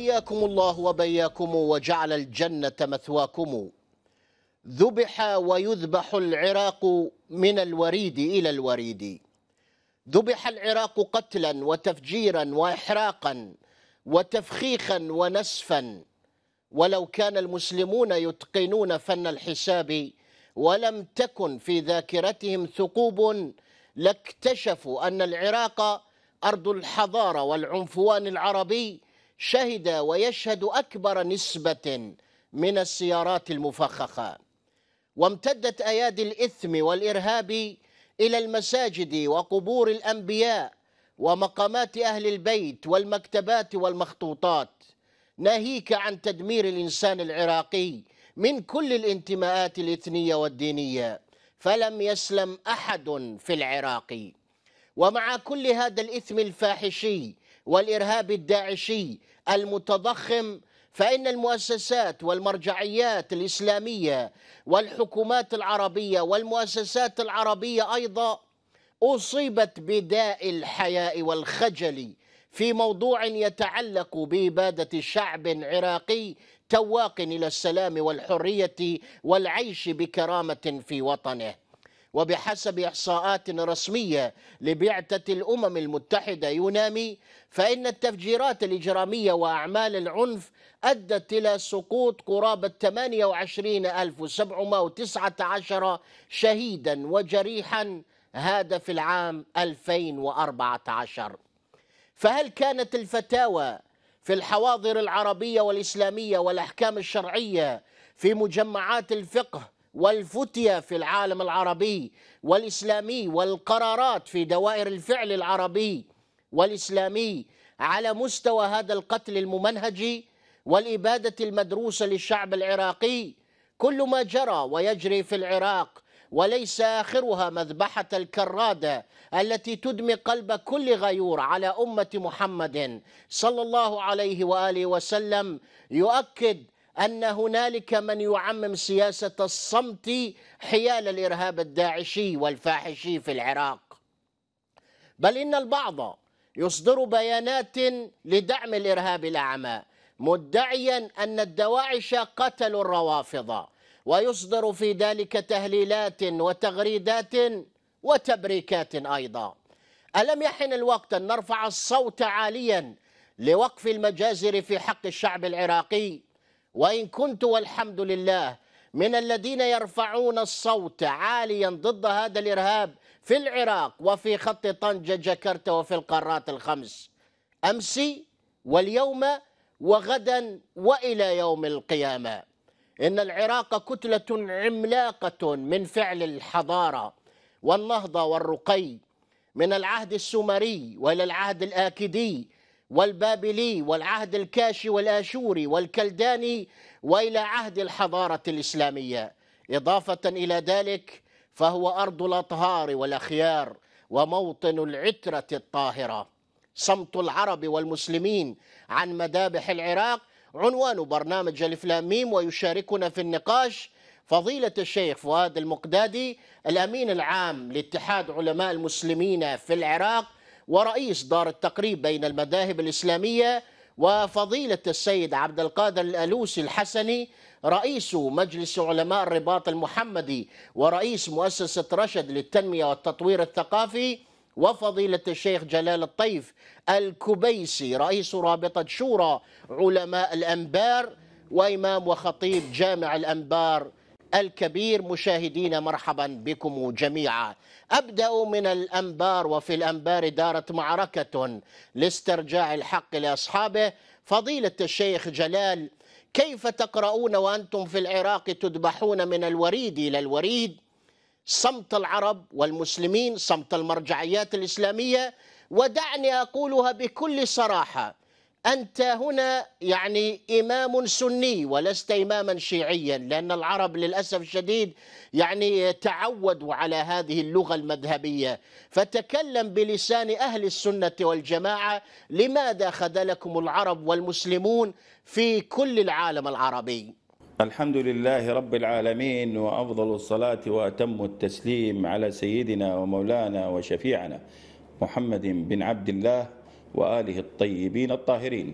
حياكم الله وبياكم وجعل الجنة مثواكم ذبح ويذبح العراق من الوريد إلى الوريد ذبح العراق قتلا وتفجيرا وإحراقا وتفخيخا ونسفا ولو كان المسلمون يتقنون فن الحساب ولم تكن في ذاكرتهم ثقوب لاكتشفوا أن العراق أرض الحضارة والعنفوان العربي شهد ويشهد أكبر نسبة من السيارات المفخخة وامتدت أيادي الإثم والإرهاب إلى المساجد وقبور الأنبياء ومقامات أهل البيت والمكتبات والمخطوطات ناهيك عن تدمير الإنسان العراقي من كل الانتماءات الإثنية والدينية فلم يسلم أحد في العراق ومع كل هذا الإثم الفاحشي والارهاب الداعشي المتضخم فان المؤسسات والمرجعيات الاسلاميه والحكومات العربيه والمؤسسات العربيه ايضا اصيبت بداء الحياء والخجل في موضوع يتعلق باباده شعب عراقي تواق الى السلام والحريه والعيش بكرامه في وطنه وبحسب إحصاءات رسمية لبعثة الأمم المتحدة يونامي فإن التفجيرات الإجرامية وأعمال العنف أدت إلى سقوط قرابة 28719 شهيدا وجريحا هذا في العام 2014 فهل كانت الفتاوى في الحواضر العربية والإسلامية والأحكام الشرعية في مجمعات الفقه والفتية في العالم العربي والإسلامي والقرارات في دوائر الفعل العربي والإسلامي على مستوى هذا القتل الممنهجي والإبادة المدروسة للشعب العراقي كل ما جرى ويجري في العراق وليس آخرها مذبحة الكرادة التي تدمي قلب كل غيور على أمة محمد صلى الله عليه وآله وسلم يؤكد أن هنالك من يعمم سياسة الصمت حيال الإرهاب الداعشي والفاحشي في العراق بل إن البعض يصدر بيانات لدعم الإرهاب الأعمى مدعيا أن الدواعش قتلوا الروافض ويصدر في ذلك تهليلات وتغريدات وتبريكات أيضا ألم يحن الوقت أن نرفع الصوت عاليا لوقف المجازر في حق الشعب العراقي وإن كنت والحمد لله من الذين يرفعون الصوت عاليا ضد هذا الإرهاب في العراق وفي خط طنجة جاكرتا وفي القارات الخمس أمس واليوم وغدا وإلى يوم القيامة إن العراق كتلة عملاقة من فعل الحضارة والنهضة والرقي من العهد السومري والى العهد الاكدي والبابلي والعهد الكاشي والآشوري والكلداني وإلى عهد الحضارة الإسلامية إضافة إلى ذلك فهو أرض الأطهار والأخيار وموطن العترة الطاهرة صمت العرب والمسلمين عن مذابح العراق عنوان برنامج الفلاميم ويشاركنا في النقاش فضيلة الشيخ فؤاد المقدادي الأمين العام لاتحاد علماء المسلمين في العراق ورئيس دار التقريب بين المذاهب الإسلامية وفضيلة السيد عبد القادر الألوسي الحسني رئيس مجلس علماء الرباط المحمدي ورئيس مؤسسة رشد للتنمية والتطوير الثقافي وفضيلة الشيخ جلال الطيف الكبيسي رئيس رابطة شورى علماء الأنبار وإمام وخطيب جامع الأنبار الكبير مشاهدينا مرحبا بكم جميعا أبدأ من الأنبار وفي الأنبار دارت معركة لاسترجاع الحق لأصحابه فضيلة الشيخ جلال كيف تقرؤون وأنتم في العراق تذبحون من الوريد إلى الوريد صمت العرب والمسلمين صمت المرجعيات الإسلامية ودعني أقولها بكل صراحة أنت هنا يعني إمام سني ولست إماما شيعيا لأن العرب للأسف الشديد يعني تعودوا على هذه اللغة المذهبية فتكلم بلسان أهل السنة والجماعة لماذا خذلكم العرب والمسلمون في كل العالم العربي الحمد لله رب العالمين وأفضل الصلاة وأتم التسليم على سيدنا ومولانا وشفيعنا محمد بن عبد الله وآله الطيبين الطاهرين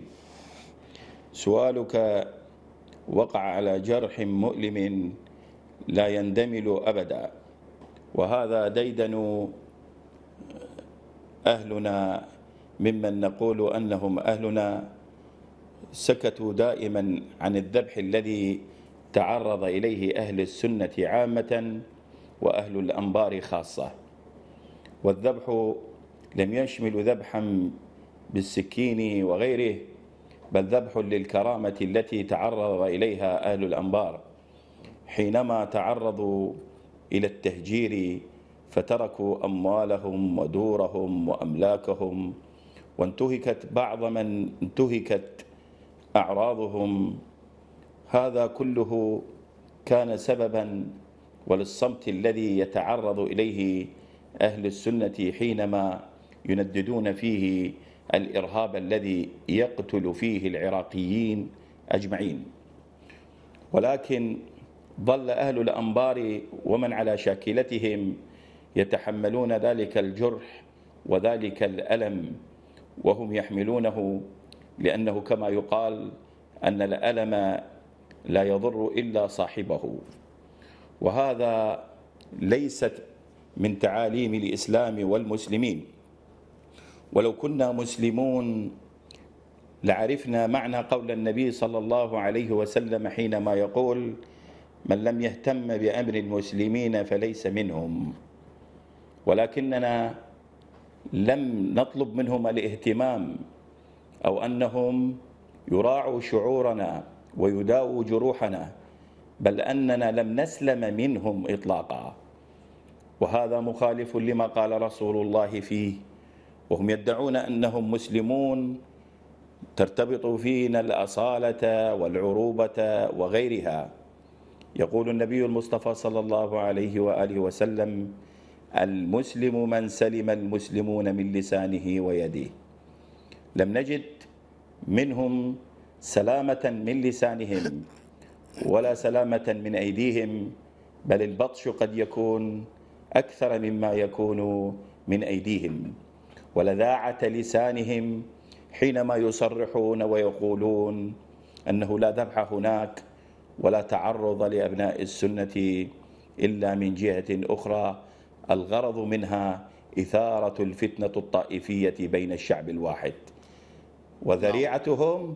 سؤالك وقع على جرح مؤلم لا يندمل أبدا وهذا ديدن أهلنا ممن نقول أنهم أهلنا سكتوا دائما عن الذبح الذي تعرض إليه أهل السنة عامة وأهل الأنبار خاصة والذبح لم يشمل ذبحا بالسكين وغيره بل ذبح للكرامة التي تعرض إليها أهل الأنبار حينما تعرضوا إلى التهجير فتركوا أموالهم ودورهم وأملاكهم وانتهكت بعض من انتهكت أعراضهم هذا كله كان سببا وللصمت الذي يتعرض إليه أهل السنة حينما ينددون فيه الإرهاب الذي يقتل فيه العراقيين أجمعين ولكن ظل أهل الأنبار ومن على شاكلتهم يتحملون ذلك الجرح وذلك الألم وهم يحملونه لأنه كما يقال أن الألم لا يضر إلا صاحبه وهذا ليست من تعاليم الإسلام والمسلمين ولو كنا مسلمون لعرفنا معنى قول النبي صلى الله عليه وسلم حينما يقول من لم يهتم بأمر المسلمين فليس منهم ولكننا لم نطلب منهم الاهتمام أو أنهم يراعوا شعورنا ويداووا جروحنا بل أننا لم نسلم منهم إطلاقا وهذا مخالف لما قال رسول الله فيه وهم يدعون أنهم مسلمون ترتبط فينا الأصالة والعروبة وغيرها يقول النبي المصطفى صلى الله عليه وآله وسلم المسلم من سلم المسلمون من لسانه ويده لم نجد منهم سلامة من لسانهم ولا سلامة من أيديهم بل البطش قد يكون أكثر مما يكون من أيديهم ولذاعة لسانهم حينما يصرحون ويقولون أنه لا ذبح هناك ولا تعرض لأبناء السنة إلا من جهة أخرى الغرض منها إثارة الفتنة الطائفية بين الشعب الواحد وذريعتهم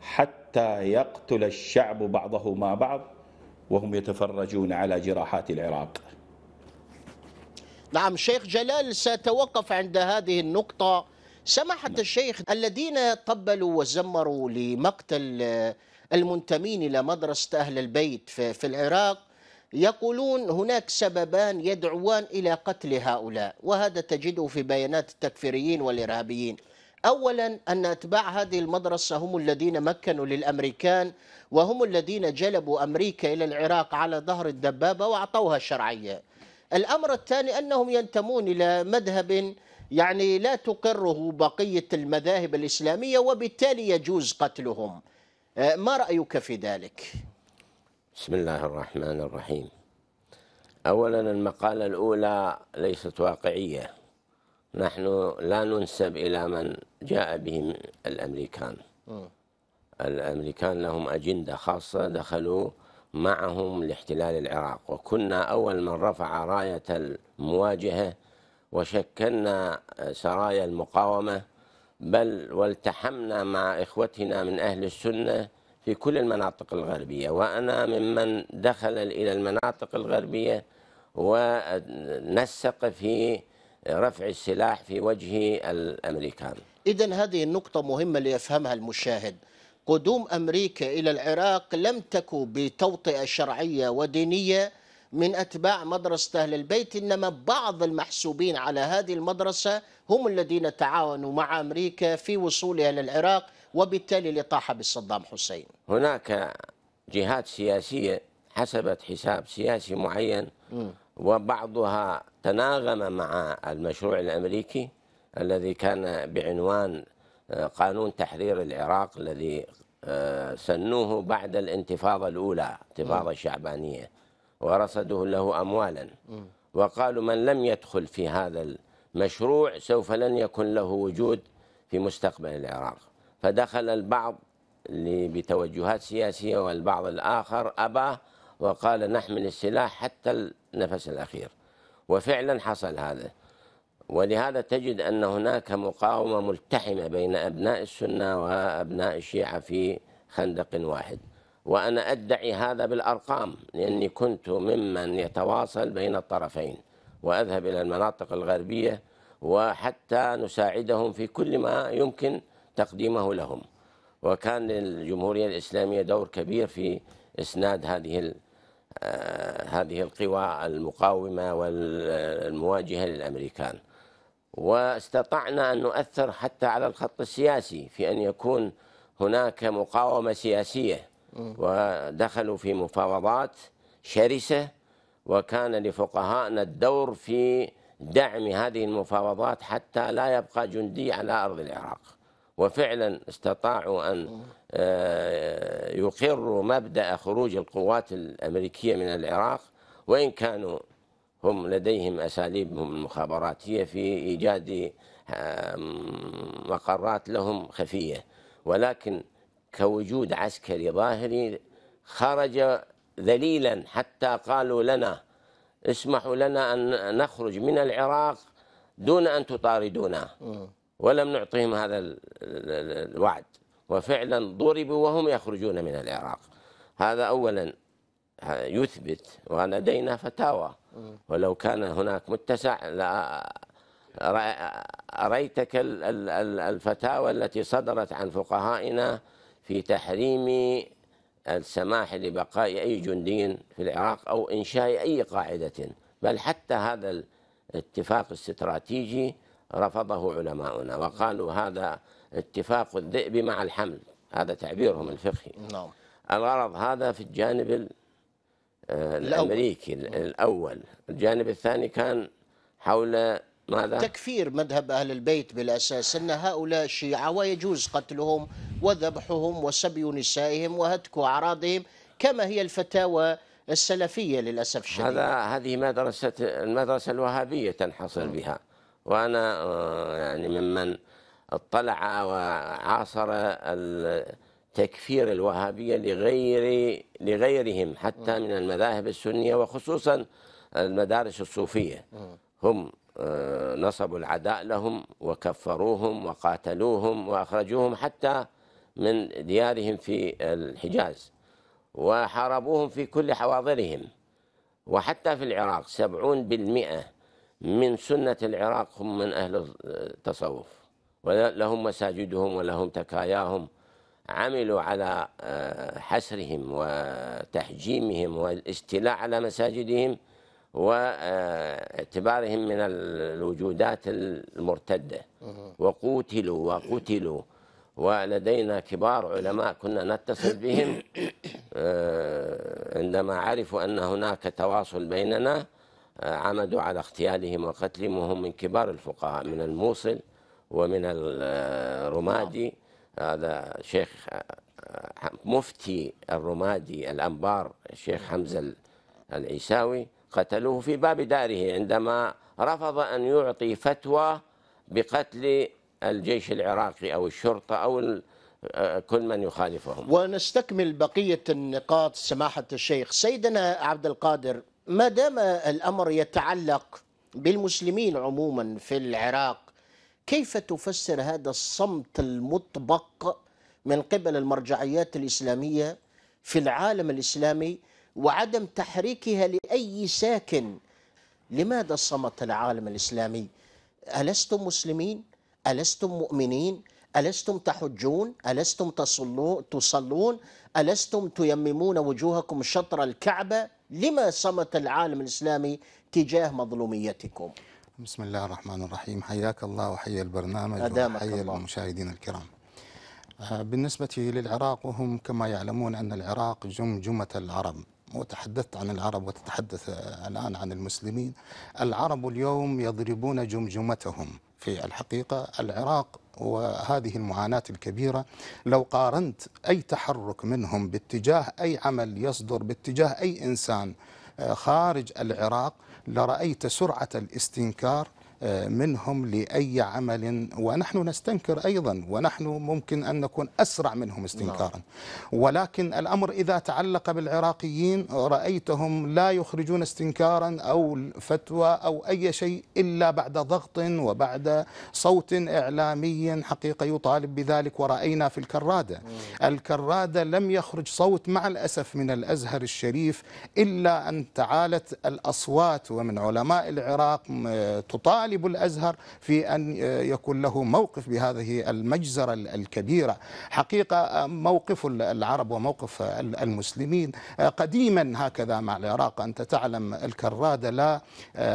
حتى يقتل الشعب بعضه مع بعض وهم يتفرجون على جراحات العراق نعم شيخ جلال سأتوقف عند هذه النقطة سماحة نعم. الشيخ الذين طبلوا وزمروا لمقتل المنتمين إلى مدرسة أهل البيت في العراق يقولون هناك سببان يدعوان إلى قتل هؤلاء وهذا تجده في بيانات التكفيريين والإرهابيين أولا أن أتباع هذه المدرسة هم الذين مكنوا للأمريكان وهم الذين جلبوا أمريكا إلى العراق على ظهر الدبابة وأعطوها الشرعية الأمر الثاني أنهم ينتمون إلى مذهب يعني لا تقره بقية المذاهب الإسلامية وبالتالي يجوز قتلهم آه، ما رأيك في ذلك؟ بسم الله الرحمن الرحيم أولا المقالة الأولى ليست واقعية نحن لا ننسب إلى من جاء بهم الأمريكان الأمريكان لهم أجندة خاصة دخلوا معهم لاحتلال العراق وكنا أول من رفع راية المواجهة وشكلنا سرايا المقاومة بل والتحمنا مع إخوتنا من أهل السنة في كل المناطق الغربية وأنا ممن دخل إلى المناطق الغربية ونسق في رفع السلاح في وجه الأمريكان إذا هذه النقطة مهمة ليفهمها المشاهد قدوم أمريكا إلى العراق لم تكن بتوطئة شرعية ودينية من أتباع مدرسة أهل البيت إنما بعض المحسوبين على هذه المدرسة هم الذين تعاونوا مع أمريكا في وصولها للعراق وبالتالي الإطاحة بصدام حسين هناك جهات سياسية حسبت حساب سياسي معين وبعضها تناغم مع المشروع الأمريكي الذي كان بعنوان قانون تحرير العراق الذي آه، سنوه بعد الانتفاضة الأولى انتفاضة الشعبانية ورصدوه له أموالا وقالوا من لم يدخل في هذا المشروع سوف لن يكون له وجود في مستقبل العراق فدخل البعض بتوجهات سياسية والبعض الآخر أبى وقال نحمل السلاح حتى النفس الأخير وفعلا حصل هذا ولهذا تجد أن هناك مقاومة ملتحمة بين أبناء السنة وأبناء الشيعة في خندق واحد وأنا أدعي هذا بالأرقام لأني كنت ممن يتواصل بين الطرفين وأذهب إلى المناطق الغربية وحتى نساعدهم في كل ما يمكن تقديمه لهم وكان للجمهورية الإسلامية دور كبير في إسناد هذه آه، هذه القوى المقاومة والمواجهة للأمريكان واستطعنا أن نؤثر حتى على الخط السياسي في أن يكون هناك مقاومة سياسية ودخلوا في مفاوضات شرسة وكان لفقهائنا الدور في دعم هذه المفاوضات حتى لا يبقى جندي على أرض العراق وفعلا استطاعوا أن آه، يقروا مبدأ خروج القوات الأمريكية من العراق وإن كانوا هم لديهم أساليبهم المخابراتية في إيجاد مقرات لهم خفية ولكن كوجود عسكري ظاهري خرج ذليلا حتى قالوا لنا اسمحوا لنا أن نخرج من العراق دون أن تطاردونا ولم نعطيهم هذا الوعد وفعلا ضربوا وهم يخرجون من العراق هذا أولا آه، يثبت ولدينا فتاوى ولو كان هناك متسع لا الفتاوى التي صدرت عن فقهائنا في تحريم السماح لبقاء أي جندي في العراق أو إنشاء أي قاعدة بل حتى هذا الاتفاق الاستراتيجي رفضه علماؤنا وقالوا هذا اتفاق الذئب مع الحمل هذا تعبيرهم الفقهي نعم الغرض هذا في الجانب آه، الأمريكي الأول. الأول الجانب الثاني كان حول ماذا؟ تكفير مذهب أهل البيت بالأساس أن هؤلاء شيعة ويجوز قتلهم وذبحهم وسبي نسائهم وهتك أعراضهم كما هي الفتاوى السلفية للأسف الشديد هذا هذه مدرسة المدرسة الوهابية تنحصر بها وأنا آه، يعني ممن اطلع وعاصر تكفير الوهابية لغير لغيرهم حتى من المذاهب السنية وخصوصا المدارس الصوفية هم آه، نصبوا العداء لهم وكفروهم وقاتلوهم وأخرجوهم حتى من ديارهم في الحجاز وحاربوهم في كل حواضرهم وحتى في العراق 70% من سنة العراق هم من أهل التصوف ولهم مساجدهم ولهم تكاياهم عملوا على آه، حسرهم وتحجيمهم والاستيلاء على مساجدهم واعتبارهم آه، من الوجودات المرتدة وقوتلوا وقتلوا ولدينا كبار علماء كنا نتصل بهم آه، عندما عرفوا أن هناك تواصل بيننا عمدوا على اغتيالهم وقتلهم وهم من كبار الفقهاء من الموصل ومن الرمادي نعم. هذا شيخ آه، آه، مفتي الرمادي الأنبار الشيخ حمزة العيساوي قتلوه في باب داره عندما رفض أن يعطي فتوى بقتل الجيش العراقي أو الشرطة أو آه، كل من يخالفهم ونستكمل بقية النقاط سماحة الشيخ سيدنا عبد القادر ما دام الأمر يتعلق بالمسلمين عموما في العراق كيف تفسر هذا الصمت المطبق من قبل المرجعيات الإسلامية في العالم الإسلامي وعدم تحريكها لأي ساكن لماذا صمت العالم الإسلامي ألستم مسلمين ألستم مؤمنين ألستم تحجون ألستم تصلون ألستم تيممون وجوهكم شطر الكعبة لما صمت العالم الإسلامي تجاه مظلوميتكم بسم الله الرحمن الرحيم حياك الله وحيا البرنامج وحيا المشاهدين الكرام آه، بالنسبة للعراق وهم كما يعلمون أن العراق جمجمة العرب وتحدثت عن العرب وتتحدث الآن عن المسلمين العرب اليوم يضربون جمجمتهم في الحقيقة العراق وهذه المعاناة الكبيرة لو قارنت أي تحرك منهم باتجاه أي عمل يصدر باتجاه أي إنسان آه، خارج العراق لرأيت سرعة الاستنكار منهم لأي عمل ونحن نستنكر أيضا ونحن ممكن أن نكون أسرع منهم استنكارا نعم. ولكن الأمر إذا تعلق بالعراقيين رأيتهم لا يخرجون استنكارا أو فتوى أو أي شيء إلا بعد ضغط وبعد صوت إعلامي حقيقة يطالب بذلك ورأينا في الكرادة الكرادة لم يخرج صوت مع الأسف من الأزهر الشريف إلا أن تعالت الأصوات ومن علماء العراق تطالب يطالب الأزهر في أن آه، يكون له موقف بهذه المجزرة الكبيرة حقيقة آه، موقف العرب وموقف آه، المسلمين قديما هكذا مع العراق أنت تعلم الكرادة لا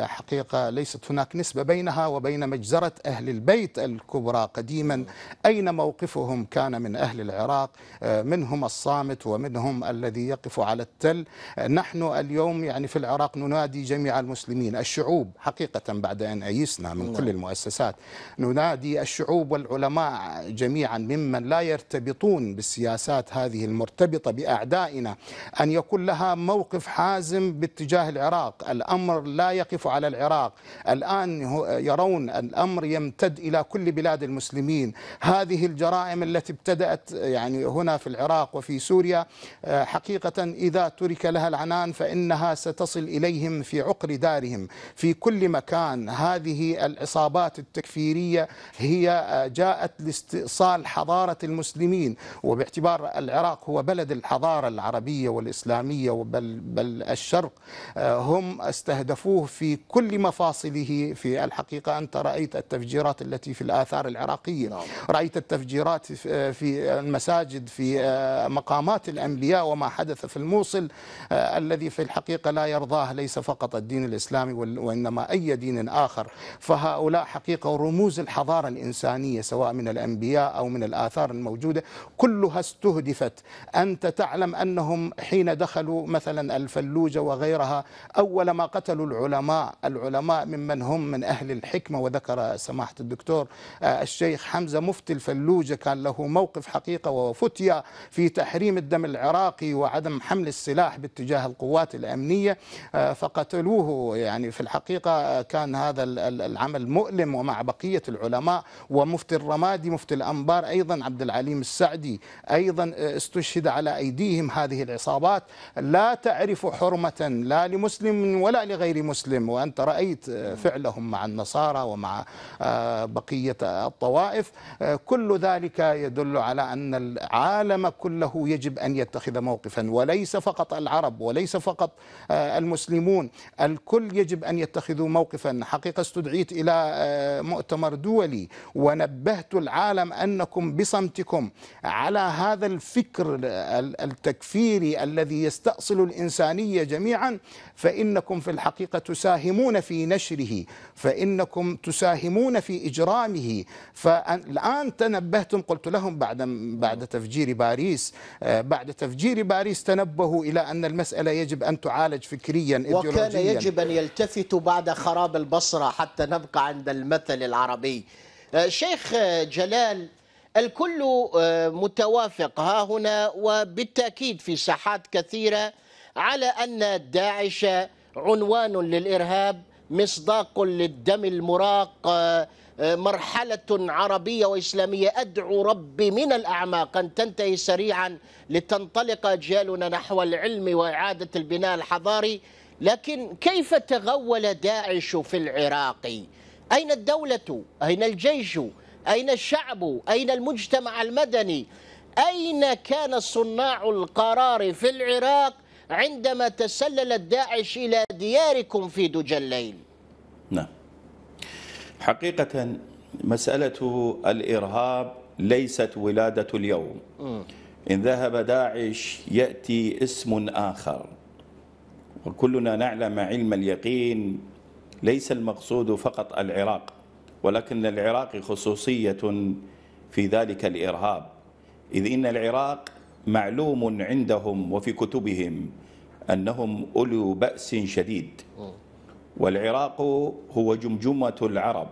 حقيقة ليست هناك نسبة بينها وبين مجزرة أهل البيت الكبرى قديما أين موقفهم كان من أهل العراق منهم الصامت ومنهم الذي يقف على التل نحن اليوم يعني في العراق ننادي جميع المسلمين الشعوب حقيقة بعد أن أي رئيسنا من كل نعم. المؤسسات ننادي الشعوب والعلماء جميعا ممن لا يرتبطون بالسياسات هذه المرتبطة بأعدائنا أن يكون لها موقف حازم باتجاه العراق الأمر لا يقف على العراق الآن يرون الأمر يمتد إلى كل بلاد المسلمين هذه الجرائم التي ابتدأت يعني هنا في العراق وفي سوريا آه، حقيقة إذا ترك لها العنان فإنها ستصل إليهم في عقر دارهم في كل مكان هذه هذه العصابات التكفيرية هي آه، جاءت لاستئصال حضارة المسلمين وباعتبار العراق هو بلد الحضارة العربية والإسلامية بل, بل الشرق آه، هم استهدفوه في كل مفاصله في الحقيقة أنت رأيت التفجيرات التي في الآثار العراقية نعم. رأيت التفجيرات في آه، المساجد في مقامات الأنبياء وما حدث في الموصل الذي في الحقيقة لا يرضاه ليس فقط الدين الإسلامي وإنما أي دين آخر فهؤلاء حقيقة رموز الحضارة الإنسانية سواء من الأنبياء أو من الآثار الموجودة كلها استهدفت أنت تعلم أنهم حين دخلوا مثلا الفلوجة وغيرها أول ما قتلوا العلماء العلماء ممن هم من أهل الحكمة وذكر سماحة الدكتور آه، الشيخ حمزة مفتي الفلوجة كان له موقف حقيقة وفتية في تحريم الدم العراقي وعدم حمل السلاح باتجاه القوات الأمنية آه، فقتلوه يعني في الحقيقة آه، كان هذا العمل مؤلم ومع بقية العلماء ومفتي الرمادي مفتي الأنبار أيضا عبد العليم السعدي أيضا آه، استشهد على أيديهم هذه العصابات لا تعرف حرمة لا لمسلم ولا لغير مسلم وأنت رأيت آه، فعلهم مع النصارى ومع آه، بقية الطوائف كل ذلك يدل على أن العالم كله يجب أن يتخذ موقفا وليس فقط العرب وليس فقط المسلمون الكل يجب أن يتخذوا موقفا حقيقة دعيت إلى آه، مؤتمر دولي ونبهت العالم أنكم بصمتكم على هذا الفكر التكفيري الذي يستأصل الإنسانية جميعا فإنكم في الحقيقة تساهمون في نشره فإنكم تساهمون في إجرامه فالآن تنبهتم قلت لهم بعد بعد تفجير باريس آه، بعد تفجير باريس تنبهوا إلى أن المسألة يجب أن تعالج فكريا وكان يجب أن يلتفتوا بعد خراب البصرة حتى حتى نبقى عند المثل العربي آه، شيخ آه، جلال الكل آه، متوافق ها هنا وبالتأكيد في ساحات كثيرة على أن داعش عنوان للإرهاب مصداق للدم المراق مرحلة عربية وإسلامية أدعو ربي من الأعماق أن تنتهي سريعا لتنطلق أجيالنا نحو العلم وإعادة البناء الحضاري لكن كيف تغول داعش في العراق أين الدولة أين الجيش أين الشعب أين المجتمع المدني أين كان صناع القرار في العراق عندما تسللت داعش إلى دياركم في دجى الليل نعم حقيقة مسألة الإرهاب ليست ولادة اليوم إن ذهب داعش يأتي اسم آخر وكلنا نعلم علم اليقين ليس المقصود فقط العراق ولكن العراق خصوصية في ذلك الإرهاب إذ إن العراق معلوم عندهم وفي كتبهم أنهم أولو بأس شديد والعراق هو جمجمة العرب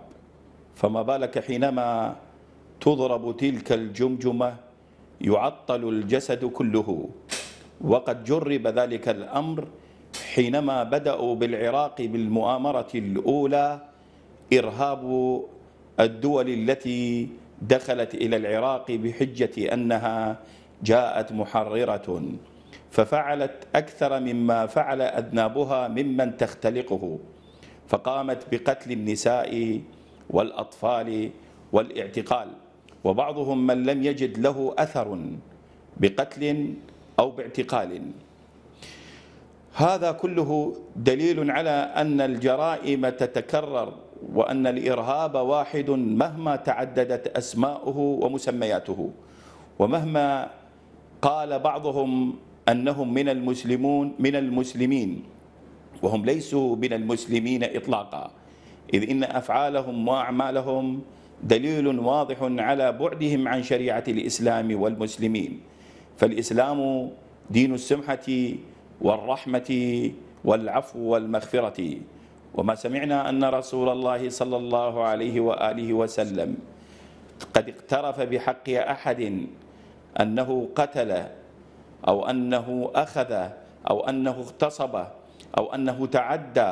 فما بالك حينما تضرب تلك الجمجمة يعطل الجسد كله وقد جرب ذلك الأمر حينما بدأوا بالعراق بالمؤامرة الأولى إرهاب الدول التي دخلت إلى العراق بحجة أنها جاءت محررة ففعلت أكثر مما فعل أذنابها ممن تختلقه فقامت بقتل النساء والأطفال والاعتقال وبعضهم من لم يجد له أثر بقتل أو باعتقال هذا كله دليل على أن الجرائم تتكرر وأن الإرهاب واحد مهما تعددت أسماؤه ومسمياته ومهما قال بعضهم أنهم من المسلمون من المسلمين وهم ليسوا من المسلمين إطلاقا إذ إن أفعالهم وأعمالهم دليل واضح على بعدهم عن شريعة الإسلام والمسلمين فالإسلام دين السمحة والرحمة والعفو والمغفرة وما سمعنا أن رسول الله صلى الله عليه وآله وسلم قد اقترف بحق أحد أنه قتل أو أنه أخذ أو أنه اغتصب أو أنه تعدى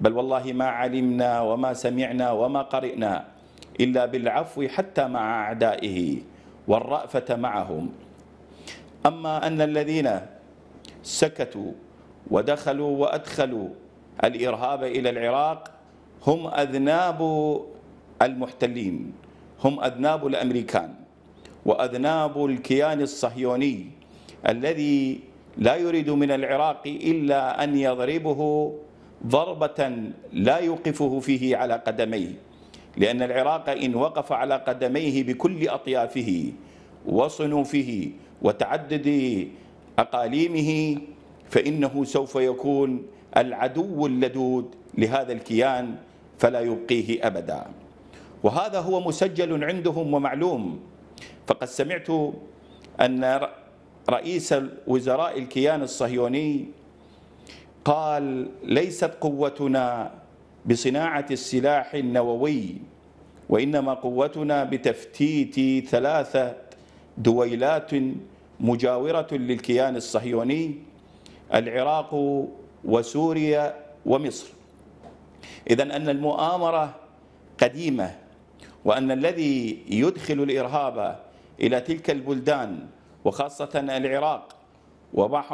بل والله ما علمنا وما سمعنا وما قرئنا إلا بالعفو حتى مع أعدائه والرأفة معهم أما أن الذين سكتوا ودخلوا وأدخلوا الإرهاب إلى العراق هم أذناب المحتلين هم أذناب الأمريكان وأذناب الكيان الصهيوني الذي لا يريد من العراق إلا أن يضربه ضربة لا يوقفه فيه على قدميه لأن العراق إن وقف على قدميه بكل أطيافه وصنوفه وتعدد أقاليمه فإنه سوف يكون العدو اللدود لهذا الكيان فلا يبقيه أبدا وهذا هو مسجل عندهم ومعلوم فقد سمعت أن رئيس وزراء الكيان الصهيوني قال ليست قوتنا بصناعة السلاح النووي وإنما قوتنا بتفتيت ثلاثة دويلات مجاورة للكيان الصهيوني العراق وسوريا ومصر إذا أن المؤامرة قديمة وأن الذي يدخل الإرهاب إلى تلك البلدان وخاصة العراق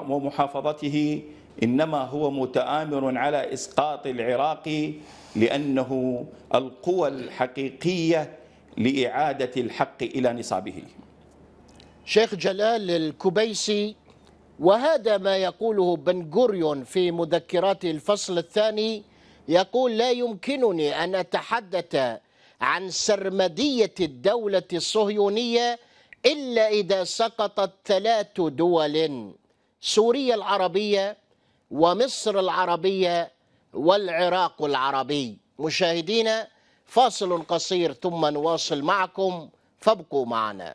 ومحافظته إنما هو متآمر على إسقاط العراق لأنه القوى الحقيقية لإعادة الحق إلى نصابه شيخ جلال الكبيسي وهذا ما يقوله بن غوريون في مذكرات الفصل الثاني يقول لا يمكنني أن أتحدث عن سرمدية الدولة الصهيونية إلا إذا سقطت ثلاث دول سوريا العربية ومصر العربية والعراق العربي مشاهدينا فاصل قصير ثم نواصل معكم فابقوا معنا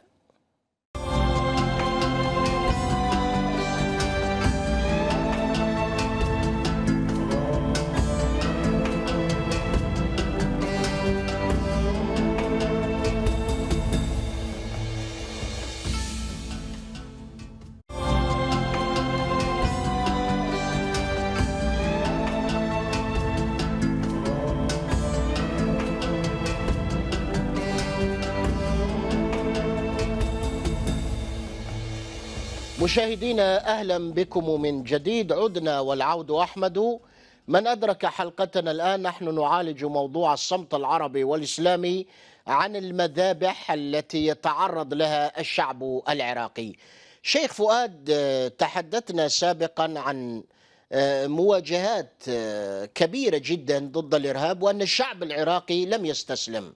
مشاهدينا اهلا بكم من جديد عدنا والعود احمد من ادرك حلقتنا الان نحن نعالج موضوع الصمت العربي والاسلامي عن المذابح التي يتعرض لها الشعب العراقي. شيخ فؤاد تحدثنا سابقا عن آه، مواجهات آه، كبيره جدا ضد الارهاب وان الشعب العراقي لم يستسلم.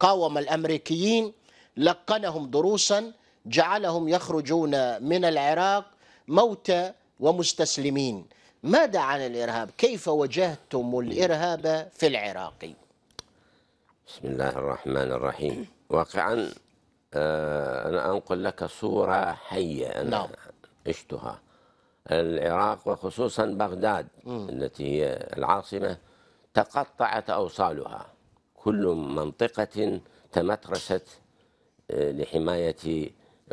قاوم الامريكيين لقنهم دروسا جعلهم يخرجون من العراق موتى ومستسلمين ماذا عن الإرهاب كيف واجهتم الإرهاب في العراق بسم الله الرحمن الرحيم واقعا آه، أنا أنقل لك صورة حية أنا نعم. عشتها العراق وخصوصا بغداد م. التي هي العاصمة تقطعت أوصالها كل منطقة تمترست آه، لحماية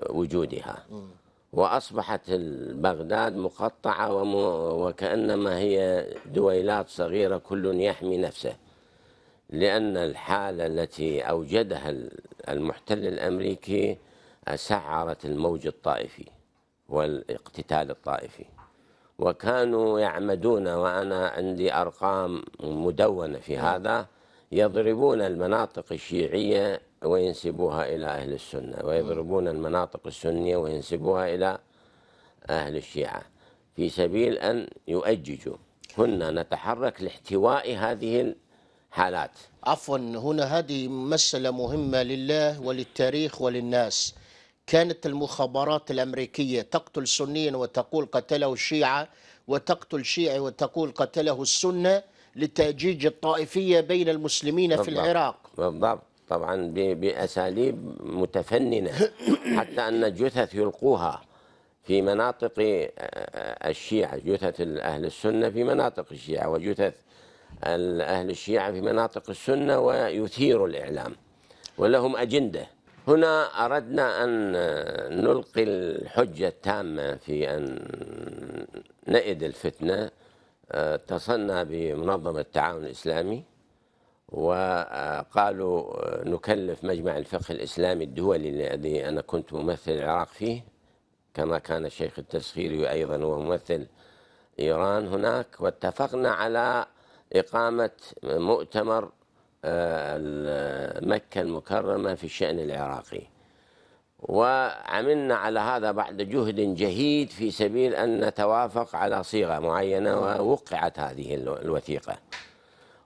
وجودها وأصبحت بغداد مقطعة وكأنما هي دويلات صغيرة كل يحمي نفسه لأن الحالة التي أوجدها المحتل الأمريكي سعرت الموج الطائفي والاقتتال الطائفي وكانوا يعمدون وأنا عندي أرقام مدونة في هذا يضربون المناطق الشيعية وينسبوها إلى أهل السنة ويضربون المناطق السنية وينسبوها إلى أهل الشيعة في سبيل أن يؤججوا كنا نتحرك لاحتواء هذه الحالات عفوا هنا هذه مسألة مهمة لله وللتاريخ وللناس كانت المخابرات الأمريكية تقتل سنيا وتقول قتله الشيعة وتقتل شيعي وتقول قتله السنة لتأجيج الطائفية بين المسلمين بالضبط. في العراق بالضبط طبعا بأساليب متفننة حتى أن الجثث يلقوها في مناطق آه، آه، الشيعة جثث أهل السنة في مناطق الشيعة وجثث أهل الشيعة في مناطق السنة ويثير الإعلام ولهم أجندة هنا أردنا أن نلقي الحجة التامة في أن نئد الفتنة اتصلنا آه، بمنظمة التعاون الإسلامي وقالوا آه، نكلف مجمع الفقه الإسلامي الدولي الذي أنا كنت ممثل العراق فيه كما كان الشيخ التسخيري أيضا هو ممثل إيران هناك واتفقنا على إقامة مؤتمر آه، مكة المكرمة في الشأن العراقي وعملنا على هذا بعد جهد جهيد في سبيل أن نتوافق على صيغة معينة ووقعت هذه الوثيقة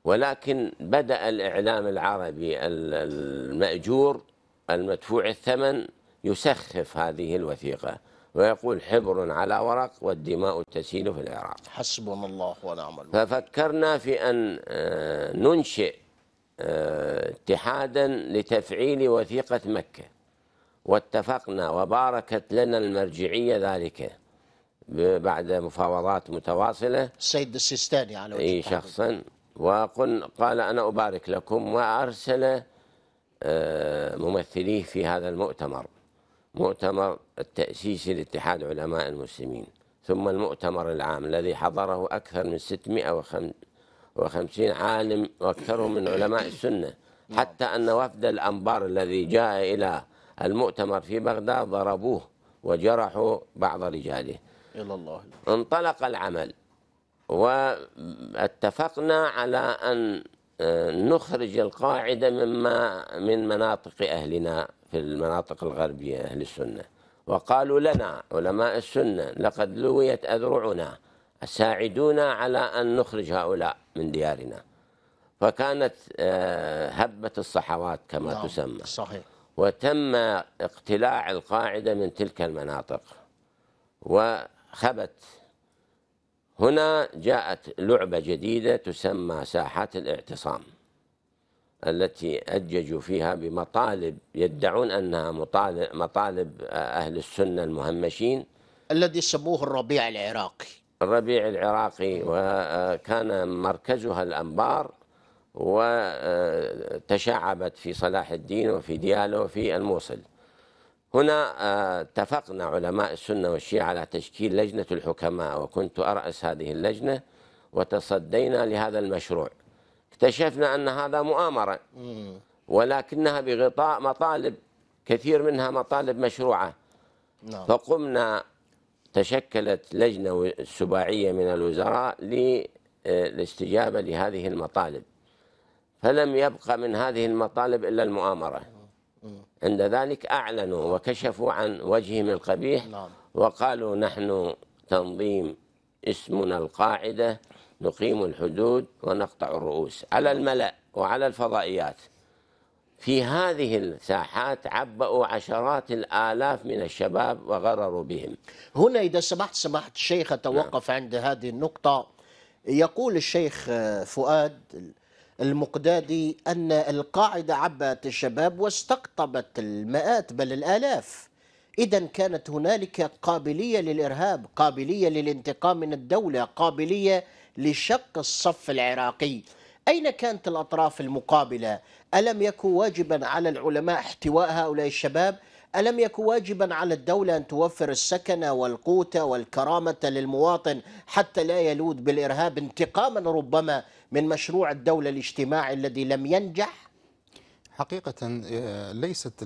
ولكن بدأ الإعلام العربي المأجور المدفوع الثمن يسخف هذه الوثيقة ويقول حبر على ورق والدماء تسيل في العراق حسبنا الله ونعم الوكيل ففكرنا في أن آه، ننشئ آه، اتحادا لتفعيل وثيقة مكة واتفقنا وباركت لنا المرجعية ذلك بعد مفاوضات متواصلة السيد السيستاني على وجه شخصا وقل قال أنا أبارك لكم وأرسل آه، ممثليه في هذا المؤتمر مؤتمر التأسيس لاتحاد علماء المسلمين ثم المؤتمر العام الذي حضره أكثر من 650 عالم وأكثرهم من علماء السنة حتى أن وفد الأنبار الذي جاء إلى المؤتمر في بغداد ضربوه وجرحوا بعض رجاله إلى الله انطلق العمل واتفقنا على أن آه، نخرج القاعدة مما من مناطق أهلنا في المناطق الغربية أهل السنة وقالوا لنا علماء السنة لقد لويت أذرعنا ساعدونا على أن نخرج هؤلاء من ديارنا فكانت آه، هبة الصحوات كما نعم. تسمى صحيح وتم اقتلاع القاعدة من تلك المناطق وخبت هنا جاءت لعبة جديدة تسمى ساحات الاعتصام التي أججوا فيها بمطالب يدعون أنها مطالب, مطالب آه، أهل السنة المهمشين الذي سموه الربيع العراقي الربيع العراقي وكان آه، مركزها الأنبار وتشعبت آه، في صلاح الدين وفي دياله وفي الموصل هنا آه، اتفقنا علماء السنة والشيعة على تشكيل لجنة الحكماء وكنت أرأس هذه اللجنة وتصدينا لهذا المشروع اكتشفنا أن هذا مؤامرة ولكنها بغطاء مطالب كثير منها مطالب مشروعة نعم. فقمنا تشكلت لجنة سباعية من الوزراء للاستجابة آه، لهذه المطالب فلم يبقى من هذه المطالب إلا المؤامرة عند ذلك أعلنوا وكشفوا عن وجههم القبيح نعم. وقالوا نحن تنظيم اسمنا القاعدة نقيم الحدود ونقطع الرؤوس على الملأ وعلى الفضائيات في هذه الساحات عبأوا عشرات الآلاف من الشباب وغرروا بهم هنا إذا سمحت سمحت الشيخ أتوقف نعم. عند هذه النقطة يقول الشيخ آه، فؤاد المقدادي أن القاعدة عبأت الشباب واستقطبت المئات بل الآلاف إذا كانت هنالك قابلية للإرهاب قابلية للانتقام من الدولة قابلية لشق الصف العراقي أين كانت الأطراف المقابلة؟ ألم يكن واجبا على العلماء احتواء هؤلاء الشباب؟ ألم يكن واجبا على الدولة أن توفر السكن والقوت والكرامة للمواطن حتى لا يلود بالإرهاب انتقاما ربما من مشروع الدولة الاجتماعي الذي لم ينجح؟ حقيقة آه، ليست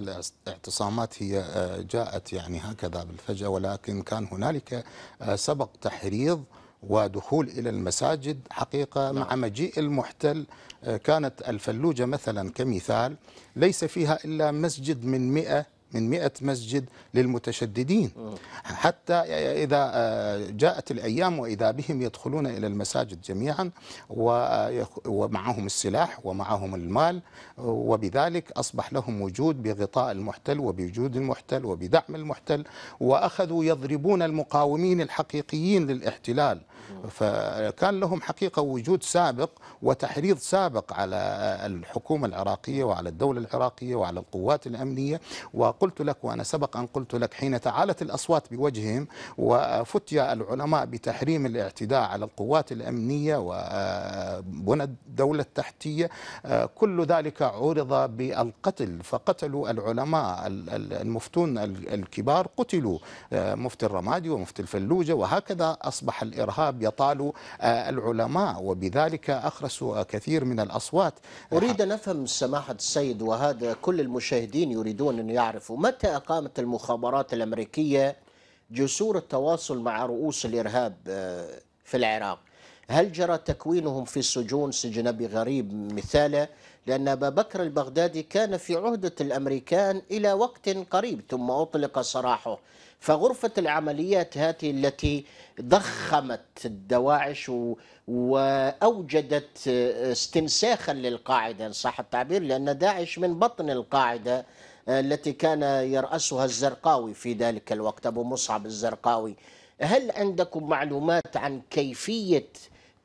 الاعتصامات هي آه، جاءت يعني هكذا بالفجأة ولكن كان هنالك آه، سبق تحريض ودخول إلى المساجد حقيقة نعم. مع مجيء المحتل كانت الفلوجة مثلا كمثال ليس فيها إلا مسجد من مئة من 100 مسجد للمتشددين آه. حتى إذا آه، جاءت الأيام وإذا بهم يدخلون إلى المساجد جميعا ومعهم آه، السلاح ومعهم المال وبذلك أصبح لهم وجود بغطاء المحتل وبوجود المحتل وبدعم المحتل وأخذوا يضربون المقاومين الحقيقيين للاحتلال فكان لهم حقيقة وجود سابق وتحريض سابق على الحكومة العراقية وعلى الدولة العراقية وعلى القوات الأمنية وقل قلت لك وأنا سبق أن قلت لك حين تعالت الأصوات بوجههم وفتي العلماء بتحريم الاعتداء على القوات الأمنية وبنى الدولة التحتية كل ذلك عرض بالقتل فقتلوا العلماء المفتون الكبار قتلوا آه، مفتي الرمادي ومفتي الفلوجة وهكذا أصبح الإرهاب يطال آه، العلماء وبذلك أخرسوا كثير من الأصوات أريد أن أفهم سماحة السيد وهذا كل المشاهدين يريدون أن يعرفوا متى أقامت المخابرات الأمريكية جسور التواصل مع رؤوس الإرهاب آه، في العراق هل جرى تكوينهم في السجون سجن أبي غريب مثالا لأن أبا بكر البغدادي كان في عهدة الأمريكان إلى وقت قريب ثم أطلق سراحه فغرفة العمليات هذه التي ضخمت الدواعش وأوجدت آه، استنساخا للقاعدة إن صح التعبير لأن داعش من بطن القاعدة آه، التي كان يرأسها الزرقاوي في ذلك الوقت أبو مصعب الزرقاوي هل عندكم معلومات عن كيفية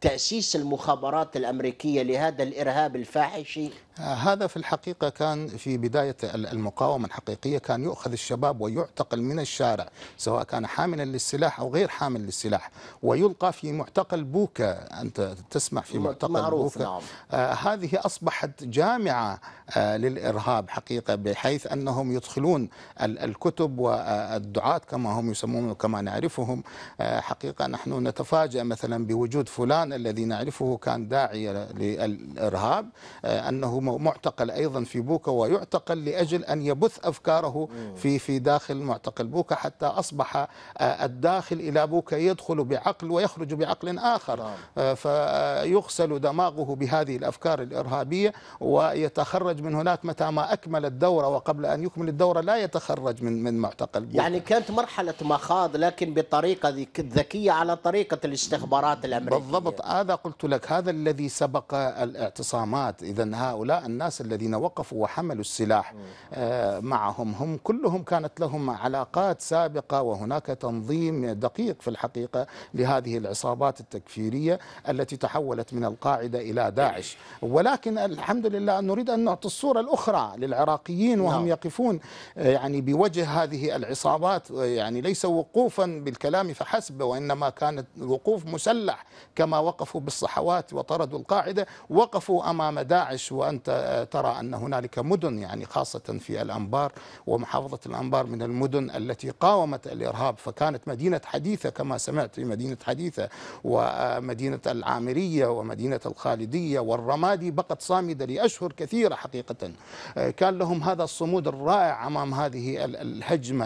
تأسيس المخابرات الأمريكية لهذا الإرهاب الفاحشي؟ هذا في الحقيقة كان في بداية المقاومة الحقيقية كان يؤخذ الشباب ويعتقل من الشارع سواء كان حاملا للسلاح أو غير حامل للسلاح ويلقى في معتقل بوكا أنت تسمع في معتقل معروف بوكا نعم. آه، هذه أصبحت جامعة آه، للإرهاب حقيقة بحيث أنهم يدخلون الكتب والدعاة كما هم يسمون كما نعرفهم آه، حقيقة نحن نتفاجأ مثلا بوجود فلان الذي نعرفه كان داعية للإرهاب أنه معتقل ايضا في بوكا ويعتقل لاجل ان يبث افكاره في في داخل معتقل بوكا حتى اصبح آه، الداخل الى بوكا يدخل بعقل ويخرج بعقل اخر نعم. آه، فيغسل دماغه بهذه الافكار الارهابيه ويتخرج من هناك متى ما اكمل الدوره وقبل ان يكمل الدوره لا يتخرج من من معتقل بوكا يعني كانت مرحله مخاض لكن بطريقه ذكيه على طريقه الاستخبارات الامريكيه بالضبط هذا قلت لك هذا الذي سبق الاعتصامات اذا هؤلاء هؤلاء الناس الذين وقفوا وحملوا السلاح آه، معهم هم كلهم كانت لهم علاقات سابقة وهناك تنظيم دقيق في الحقيقة لهذه العصابات التكفيرية التي تحولت من القاعدة إلى داعش ولكن الحمد لله نريد أن نعطي الصورة الأخرى للعراقيين نعم. وهم يقفون آه، يعني بوجه هذه العصابات آه، يعني ليس وقوفا بالكلام فحسب وإنما كانت وقوف مسلح كما وقفوا بالصحوات وطردوا القاعدة وقفوا أمام داعش وأن أنت ترى أن هنالك مدن يعني خاصة في الأنبار ومحافظة الأنبار من المدن التي قاومت الإرهاب فكانت مدينة حديثة كما سمعت في مدينة حديثة ومدينة العامرية ومدينة الخالدية والرمادي بقت صامدة لأشهر كثيرة حقيقة كان لهم هذا الصمود الرائع أمام هذه الهجمة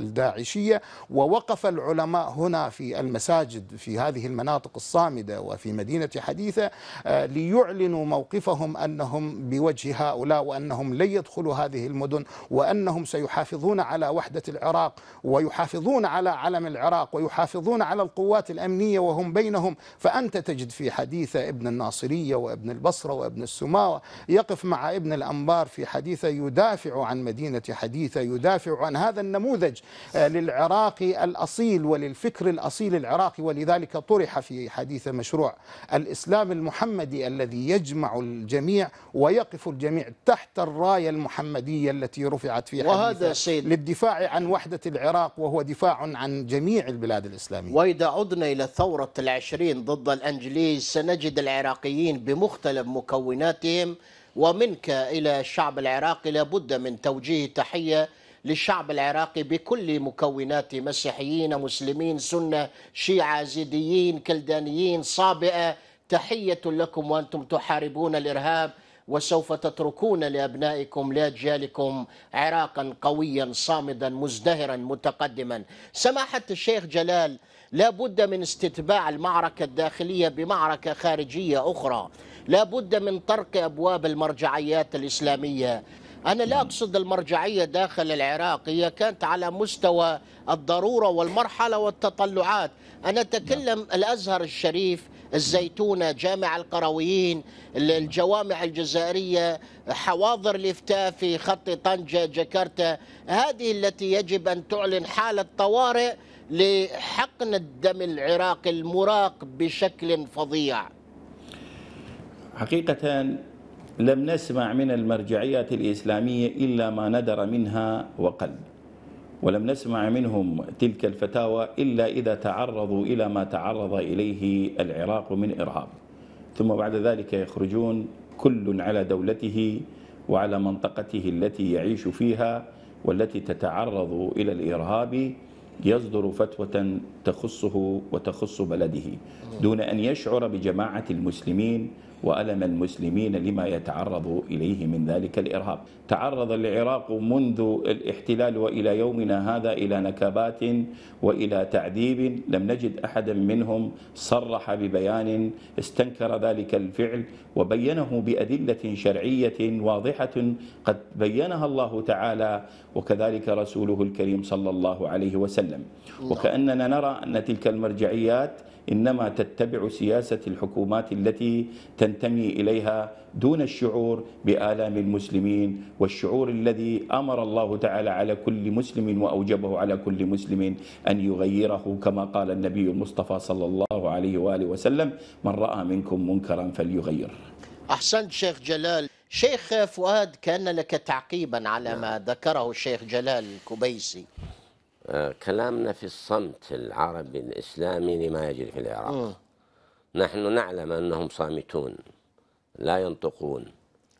الداعشية ووقف العلماء هنا في المساجد في هذه المناطق الصامدة وفي مدينة حديثة آه، ليعلنوا موقفهم أنهم أنهم بوجه هؤلاء وأنهم لن يدخلوا هذه المدن وأنهم سيحافظون على وحدة العراق ويحافظون على علم العراق ويحافظون على القوات الأمنية وهم بينهم فأنت تجد في حديث ابن الناصرية وابن البصرة وابن السماوة يقف مع ابن الأنبار في حديثة يدافع عن مدينة حديثة يدافع عن هذا النموذج آه، للعراقي الأصيل وللفكر الأصيل العراقي ولذلك طرح في حديث مشروع الإسلام المحمدي الذي يجمع الجميع ويقف الجميع تحت الراية المحمدية التي رفعت في وهذا سيد للدفاع عن وحدة العراق وهو دفاع عن جميع البلاد الإسلامية وإذا عدنا إلى ثورة العشرين ضد الأنجليز سنجد العراقيين بمختلف مكوناتهم ومنك إلى الشعب العراقي لابد من توجيه تحية للشعب العراقي بكل مكوناته مسيحيين مسلمين سنة شيعة زيديين كلدانيين صابئة تحية لكم وأنتم تحاربون الإرهاب وسوف تتركون لابنائكم لاجيالكم عراقا قويا صامدا مزدهرا متقدما. سماحه الشيخ جلال لا بد من استتباع المعركه الداخليه بمعركه خارجيه اخرى. لا بد من طرق ابواب المرجعيات الاسلاميه. أنا لا أقصد المرجعية داخل العراق هي كانت على مستوى الضرورة والمرحلة والتطلعات أنا أتكلم نعم. الأزهر الشريف الزيتونة جامع القرويين الجوامع الجزائرية حواضر الافتاء في خط طنجة جاكرتا هذه التي يجب أن تعلن حالة طوارئ لحقن الدم العراقي المراق بشكل فظيع حقيقة لم نسمع من المرجعيات الإسلامية إلا ما ندر منها وقل ولم نسمع منهم تلك الفتاوى إلا إذا تعرضوا إلى ما تعرض إليه العراق من إرهاب ثم بعد ذلك يخرجون كل على دولته وعلى منطقته التي يعيش فيها والتي تتعرض إلى الإرهاب يصدر فتوى تخصه وتخص بلده دون أن يشعر بجماعة المسلمين وألم المسلمين لما يتعرض إليه من ذلك الإرهاب تعرض العراق منذ الاحتلال وإلى يومنا هذا إلى نكبات وإلى تعذيب لم نجد أحدا منهم صرح ببيان استنكر ذلك الفعل وبينه بأدلة شرعية واضحة قد بينها الله تعالى وكذلك رسوله الكريم صلى الله عليه وسلم وكأننا نرى أن تلك المرجعيات إنما تتبع سياسة الحكومات التي تنتمي إليها دون الشعور بآلام المسلمين والشعور الذي أمر الله تعالى على كل مسلم وأوجبه على كل مسلم أن يغيره كما قال النبي المصطفى صلى الله عليه وآله وسلم من رأى منكم منكرا فليغير أحسنت شيخ جلال شيخ فؤاد كان لك تعقيبا على ما ذكره الشيخ جلال الكبيسي كلامنا في الصمت العربي الإسلامي لما يجري في العراق م. نحن نعلم أنهم صامتون لا ينطقون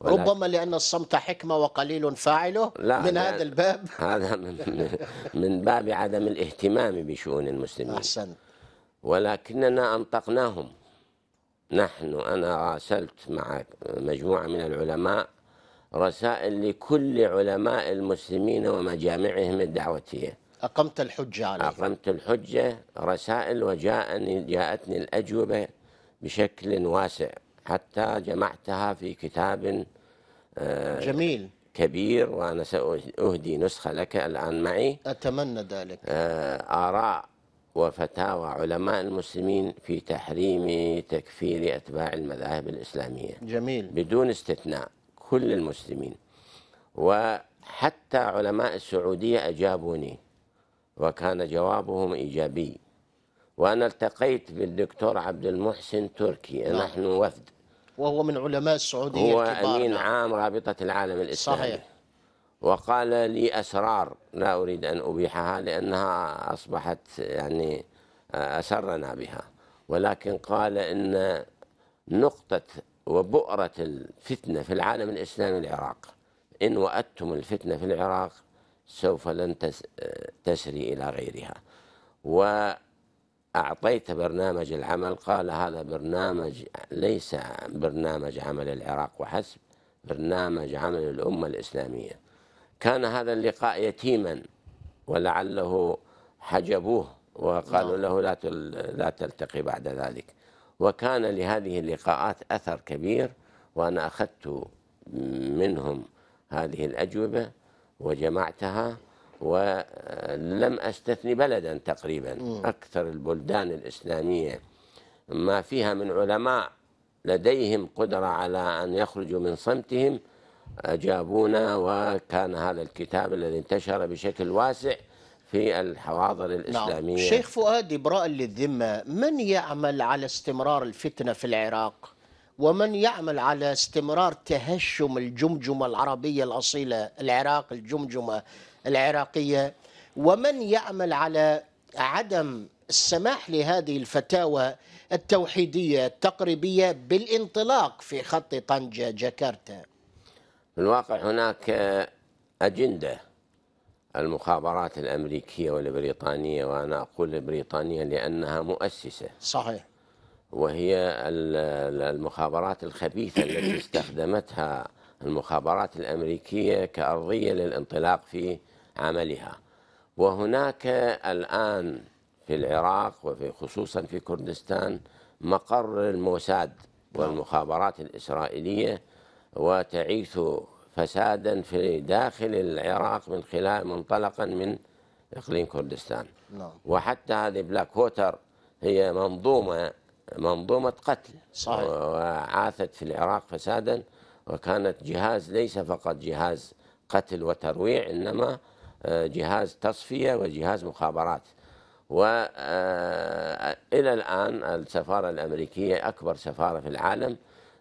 ربما لأن الصمت حكمة وقليل فاعله لا من هذا الباب هذا من, من باب عدم الاهتمام بشؤون المسلمين أحسن ولكننا أنطقناهم نحن أنا راسلت مع مجموعة من العلماء رسائل لكل علماء المسلمين ومجامعهم الدعوتيه أقمت الحجة عليه أقمت الحجة رسائل وجاءني جاءتني الأجوبة بشكل واسع حتى جمعتها في كتاب آه، جميل كبير وأنا سأهدي نسخة لك الآن معي أتمنى ذلك آه، آراء وفتاوى علماء المسلمين في تحريم تكفير أتباع المذاهب الإسلامية جميل بدون استثناء كل المسلمين وحتى علماء السعودية أجابوني وكان جوابهم إيجابي وأنا التقيت بالدكتور عبد المحسن تركي نعم. نحن وفد وهو من علماء السعودية هو الكبار أمين نعم. عام رابطة العالم الإسلامي صحيح وقال لي أسرار لا أريد أن أبيحها لأنها أصبحت يعني آه، أسرنا بها ولكن قال إن نقطة وبؤرة الفتنة في العالم الإسلامي العراق إن وأتم الفتنة في العراق سوف لن تسري إلى غيرها وأعطيت برنامج العمل قال هذا برنامج ليس برنامج عمل العراق وحسب برنامج عمل الأمة الإسلامية كان هذا اللقاء يتيما ولعله حجبوه وقالوا نعم. له لا لا تلتقي بعد ذلك وكان لهذه اللقاءات أثر كبير وأنا أخذت منهم هذه الأجوبة وجمعتها ولم أستثني بلدا تقريبا أكثر البلدان الإسلامية ما فيها من علماء لديهم قدرة على أن يخرجوا من صمتهم أجابونا وكان هذا الكتاب الذي انتشر بشكل واسع في الحواضر نعم. الإسلامية نعم. شيخ فؤاد إبراء للذمة من يعمل على استمرار الفتنة في العراق؟ ومن يعمل على استمرار تهشم الجمجمة العربية الأصيلة العراق الجمجمة العراقية ومن يعمل على عدم السماح لهذه الفتاوى التوحيدية التقريبية بالانطلاق في خط طنجة جاكرتا في الواقع هناك أجندة المخابرات الأمريكية والبريطانية وأنا أقول البريطانية لأنها مؤسسة صحيح وهي المخابرات الخبيثة التي استخدمتها المخابرات الأمريكية كأرضية للانطلاق في عملها وهناك الآن في العراق وفي خصوصا في كردستان مقر الموساد والمخابرات الإسرائيلية وتعيث فسادا في داخل العراق من خلال منطلقا من إقليم كردستان نعم. وحتى هذه بلاك ووتر هي منظومة منظومة قتل صحيح. وعاثت في العراق فسادا وكانت جهاز ليس فقط جهاز قتل وترويع إنما آه، جهاز تصفية وجهاز مخابرات وإلى آه، الآن السفارة الأمريكية أكبر سفارة في العالم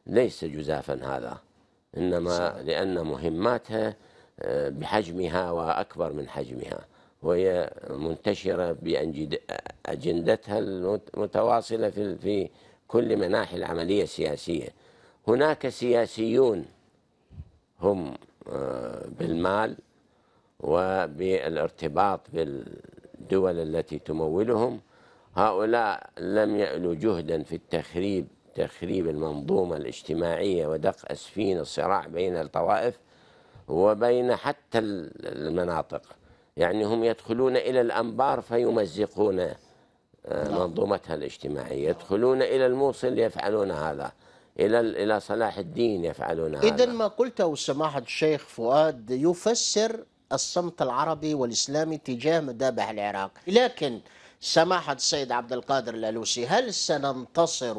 ليس جزافا هذا إنما صحيح. لأن مهماتها آه، بحجمها وأكبر من حجمها وهي منتشرة بأجندتها المتواصلة في في كل مناحي العملية السياسية هناك سياسيون هم آه، بالمال وبالارتباط بالدول التي تمولهم هؤلاء لم يألوا جهدا في التخريب تخريب المنظومة الاجتماعية ودق أسفين الصراع بين الطوائف وبين حتى المناطق يعني هم يدخلون إلى الأنبار فيمزقون آه، منظومتها الاجتماعية يدخلون إلى الموصل يفعلون هذا إلى إلى صلاح الدين يفعلون هذا إذا ما قلته سماحة الشيخ فؤاد يفسر الصمت العربي والإسلامي تجاه مذابح العراق لكن سماحة السيد عبد القادر الألوسي هل سننتصر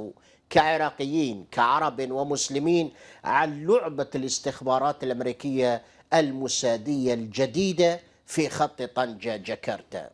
كعراقيين كعرب ومسلمين عن لعبة الاستخبارات الأمريكية المسادية الجديدة في خط طنجة جكرتا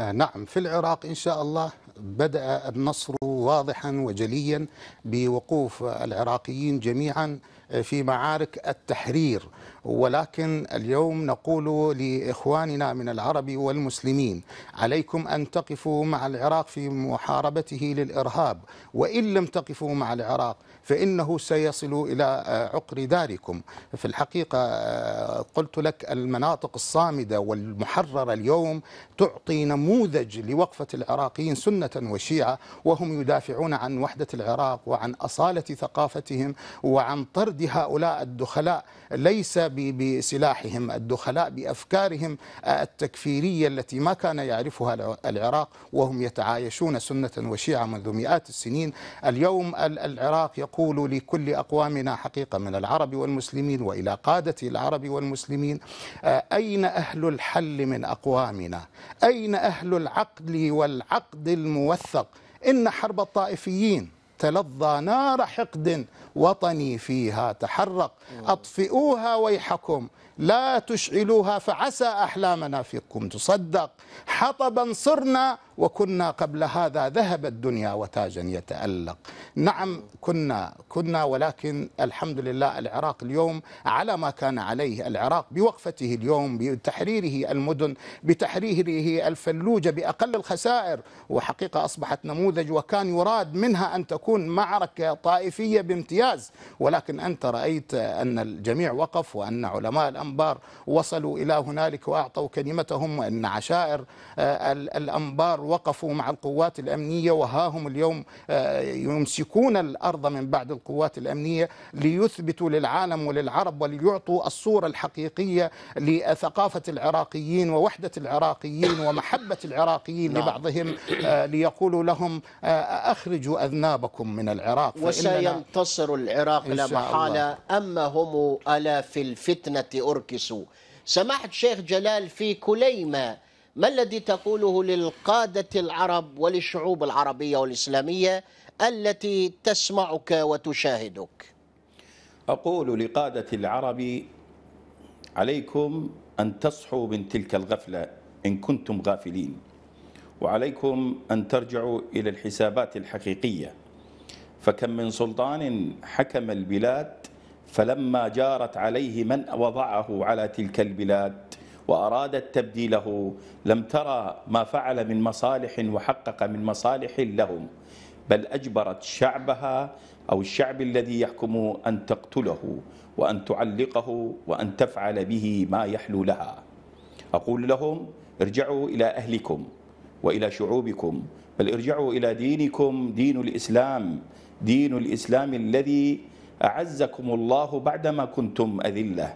آه، نعم في العراق إن شاء الله بدأ النصر واضحا وجليا بوقوف العراقيين جميعا آه، في معارك التحرير ولكن اليوم نقول لإخواننا من العرب والمسلمين عليكم أن تقفوا مع العراق في محاربته للإرهاب وإن لم تقفوا مع العراق فإنه سيصل إلى آه، عقر داركم في الحقيقة آه، قلت لك المناطق الصامدة والمحررة اليوم تعطي نموذج لوقفة العراقيين سنة وشيعة وهم يدافعون عن وحدة العراق وعن أصالة ثقافتهم وعن طرد هؤلاء الدخلاء ليس بسلاحهم الدخلاء بأفكارهم آه، التكفيرية التي ما كان يعرفها العراق وهم يتعايشون سنة وشيعة منذ مئات السنين اليوم العراق يقول نقول لكل أقوامنا حقيقة من العرب والمسلمين وإلى قادة العرب والمسلمين آه، أين أهل الحل من أقوامنا أين أهل العقل والعقد الموثق إن حرب الطائفيين تلظى نار حقد وطني فيها تحرق أطفئوها ويحكم لا تشعلوها فعسى أحلامنا فيكم تصدق حطبا صرنا وكنا قبل هذا ذهب الدنيا وتاجا يتألق نعم كنا كنا ولكن الحمد لله العراق اليوم على ما كان عليه العراق بوقفته اليوم بتحريره المدن بتحريره الفلوجة بأقل الخسائر وحقيقة أصبحت نموذج وكان يراد منها أن تكون معركة طائفية بامتياز ولكن أنت رأيت أن الجميع وقف وأن علماء الأنبار وصلوا إلى هنالك وأعطوا كلمتهم وأن عشائر آه، الأنبار وقفوا مع القوات الأمنية وها هم اليوم آه، يمسكون الأرض من بعد القوات الأمنية ليثبتوا للعالم وللعرب وليعطوا الصورة الحقيقية لثقافة العراقيين ووحدة العراقيين ومحبة العراقيين نعم. لبعضهم آه، ليقولوا لهم آه، أخرجوا أذنابكم من العراق وسينتصر العراق لا محالة أما هم ألا في الفتنة أركسوا سماحة شيخ جلال في كليمة ما الذي تقوله للقادة العرب وللشعوب العربية والإسلامية التي تسمعك وتشاهدك أقول لقادة العرب عليكم أن تصحوا من تلك الغفلة إن كنتم غافلين وعليكم أن ترجعوا إلى الحسابات الحقيقية فكم من سلطان حكم البلاد فلما جارت عليه من وضعه على تلك البلاد وأرادت تبديله لم ترى ما فعل من مصالح وحقق من مصالح لهم بل أجبرت شعبها أو الشعب الذي يحكم أن تقتله وأن تعلقه وأن تفعل به ما يحلو لها أقول لهم ارجعوا إلى أهلكم وإلى شعوبكم بل ارجعوا إلى دينكم دين الإسلام دين الإسلام الذي أعزكم الله بعدما كنتم أذلة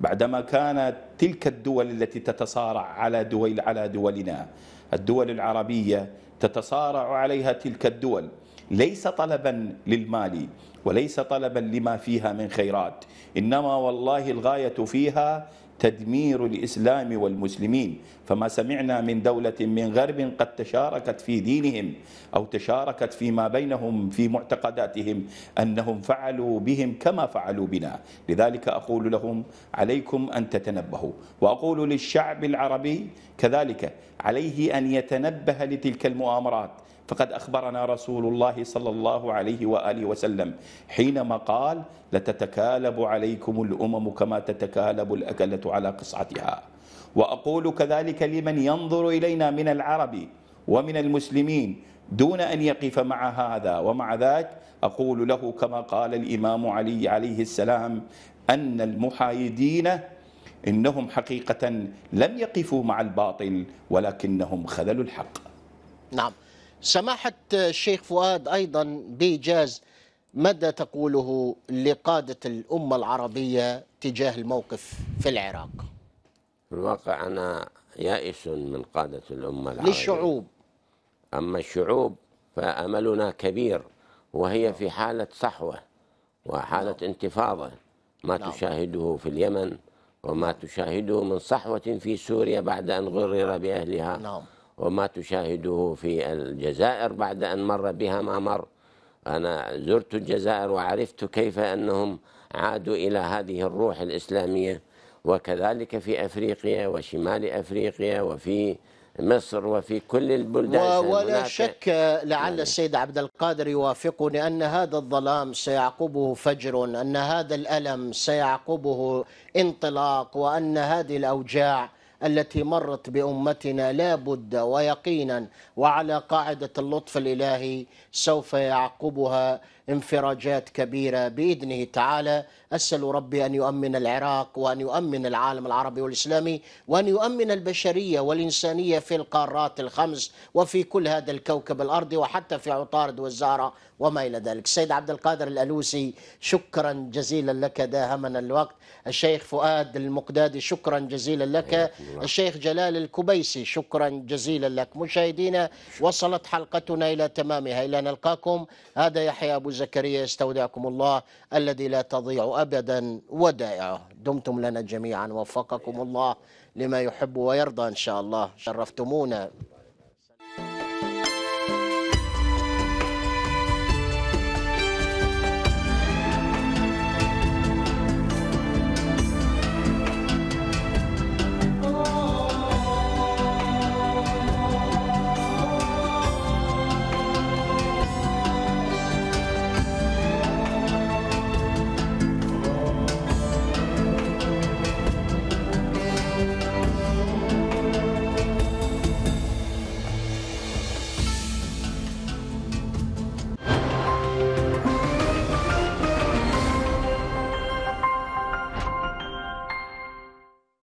بعدما كانت تلك الدول التي تتصارع على دول على دولنا الدول العربية تتصارع عليها تلك الدول ليس طلبا للمال وليس طلبا لما فيها من خيرات إنما والله الغاية فيها تدمير الإسلام والمسلمين فما سمعنا من دولة من غرب قد تشاركت في دينهم أو تشاركت فيما بينهم في معتقداتهم أنهم فعلوا بهم كما فعلوا بنا لذلك أقول لهم عليكم أن تتنبهوا وأقول للشعب العربي كذلك عليه أن يتنبه لتلك المؤامرات فقد أخبرنا رسول الله صلى الله عليه وآله وسلم حينما قال لتتكالب عليكم الأمم كما تتكالب الأكلة على قصعتها وأقول كذلك لمن ينظر إلينا من العرب ومن المسلمين دون أن يقف مع هذا ومع ذاك أقول له كما قال الإمام علي عليه السلام أن المحايدين إنهم حقيقة لم يقفوا مع الباطل ولكنهم خذلوا الحق نعم سماحة الشيخ فؤاد أيضا بإيجاز ماذا تقوله لقادة الأمة العربية تجاه الموقف في العراق في الواقع أنا يائس من قادة الأمة العربية للشعوب أما الشعوب فأملنا كبير وهي في حالة صحوة وحالة نعم. انتفاضة ما نعم. تشاهده في اليمن وما تشاهده من صحوة في سوريا بعد أن غرر بأهلها نعم وما تشاهده في الجزائر بعد أن مر بها ما مر أنا زرت الجزائر وعرفت كيف أنهم عادوا إلى هذه الروح الإسلامية وكذلك في أفريقيا وشمال أفريقيا وفي مصر وفي كل البلدان ولا شك لعل نعم. السيد عبد القادر يوافقني أن هذا الظلام سيعقبه فجر أن هذا الألم سيعقبه انطلاق وأن هذه الأوجاع التي مرت بأمتنا لا بد ويقينا وعلى قاعدة اللطف الإلهي سوف يعقبها انفراجات كبيرة بإذنه تعالى أسأل ربي أن يؤمن العراق وأن يؤمن العالم العربي والإسلامي وأن يؤمن البشرية والإنسانية في القارات الخمس وفي كل هذا الكوكب الأرضي وحتى في عطارد والزهرة وما إلى ذلك السيد عبد القادر الألوسي شكرا جزيلا لك داهمنا الوقت الشيخ فؤاد المقدادي شكرا جزيلا لك الشيخ جلال الكبيسي شكرا جزيلا لك مشاهدينا وصلت حلقتنا إلى تمامها إلى نلقاكم هذا يحيى أبو زكريا يستودعكم الله الذي لا تضيع أبدا ودائعه دمتم لنا جميعا وفقكم الله لما يحب ويرضى إن شاء الله شرفتمونا